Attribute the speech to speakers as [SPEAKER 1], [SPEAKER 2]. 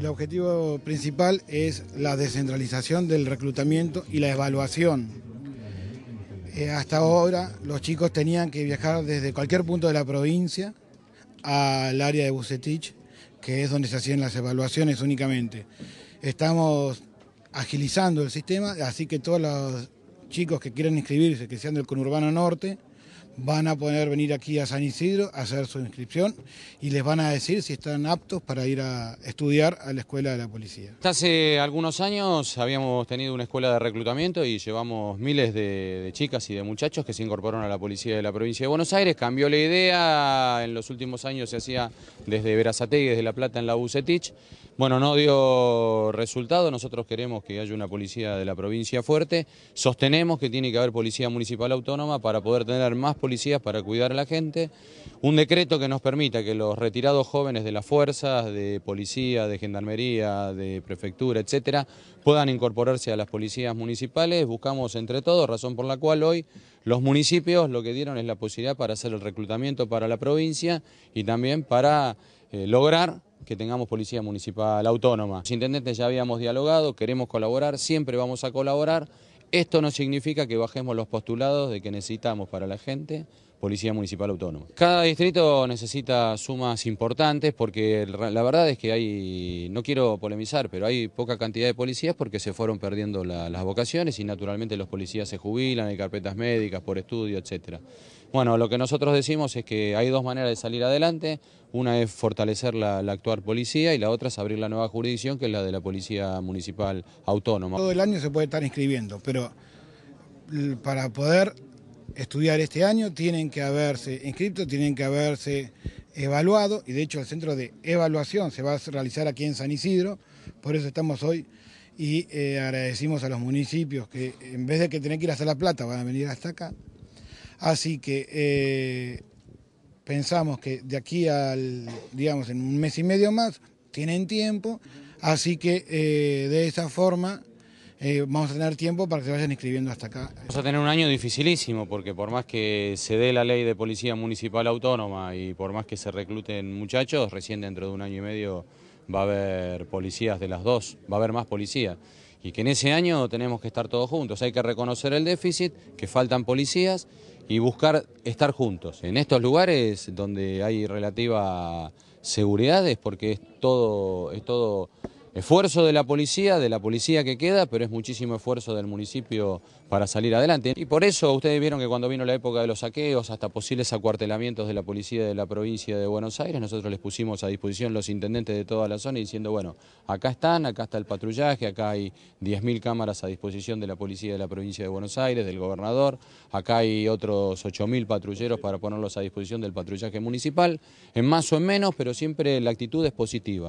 [SPEAKER 1] El objetivo principal es la descentralización del reclutamiento y la evaluación. Eh, hasta ahora los chicos tenían que viajar desde cualquier punto de la provincia al área de Bucetich, que es donde se hacían las evaluaciones únicamente. Estamos agilizando el sistema, así que todos los chicos que quieran inscribirse, que sean del conurbano norte, van a poder venir aquí a San Isidro a hacer su inscripción y les van a decir si están aptos para ir a estudiar a la escuela de la policía.
[SPEAKER 2] Hace algunos años habíamos tenido una escuela de reclutamiento y llevamos miles de, chicas y de muchachos que se incorporaron a la policía de la provincia de Buenos Aires. Cambió la idea, en los últimos años se hacía desde y desde La Plata en la UCETICH. Bueno, no dio resultado, nosotros queremos que haya una policía de la provincia fuerte, sostenemos que tiene que haber policía municipal autónoma para poder tener más policías para cuidar a la gente, un decreto que nos permita que los retirados jóvenes de las fuerzas, de policía, de gendarmería, de prefectura, etcétera, puedan incorporarse a las policías municipales, buscamos entre todos, razón por la cual hoy los municipios lo que dieron es la posibilidad para hacer el reclutamiento para la provincia y también para eh, lograr que tengamos policía municipal autónoma. Los intendentes ya habíamos dialogado, queremos colaborar, siempre vamos a colaborar. Esto no significa que bajemos los postulados de que necesitamos para la gente Policía Municipal Autónoma. Cada distrito necesita sumas importantes porque la verdad es que hay, no quiero polemizar, pero hay poca cantidad de policías porque se fueron perdiendo las vocaciones y naturalmente los policías se jubilan, hay carpetas médicas por estudio, etcétera. Bueno, lo que nosotros decimos es que hay dos maneras de salir adelante. Una es fortalecer la, la, actual policía y la otra es abrir la nueva jurisdicción, que es la de la Policía Municipal Autónoma. Todo el año se puede estar inscribiendo,
[SPEAKER 1] pero para poder estudiar este año, tienen que haberse inscrito, tienen que haberse evaluado y de hecho el centro de evaluación se va a realizar aquí en San Isidro, por eso estamos hoy y eh, agradecimos a los municipios que en vez de que tener que ir hasta La Plata van a venir hasta acá. Así que eh, pensamos que de aquí al, digamos, en un mes y medio más tienen tiempo, así que eh, de esa forma eh, vamos a tener tiempo para que se vayan inscribiendo hasta acá.
[SPEAKER 2] Vamos a tener un año dificilísimo porque por más que se dé la ley de policía municipal autónoma y por más que se recluten muchachos, recién dentro de un año y medio va a haber policías de las dos, va a haber más policías. Y que en ese año tenemos que estar todos juntos, hay que reconocer el déficit, que faltan policías y buscar estar juntos. En estos lugares donde hay relativa seguridad es porque es todo, es todo esfuerzo de la policía, de la policía que queda, pero es muchísimo esfuerzo del municipio para salir adelante. Y por eso ustedes vieron que cuando vino la época de los saqueos, hasta posibles acuartelamientos de la policía de la provincia de Buenos Aires, nosotros les pusimos a disposición los intendentes de toda la zona diciendo, bueno, acá están, acá está el patrullaje, acá hay 10.000 cámaras a disposición de la policía de la provincia de Buenos Aires, del gobernador, acá hay otros 8.000 patrulleros para ponerlos a disposición del patrullaje municipal, en más o en menos, pero siempre la actitud es positiva.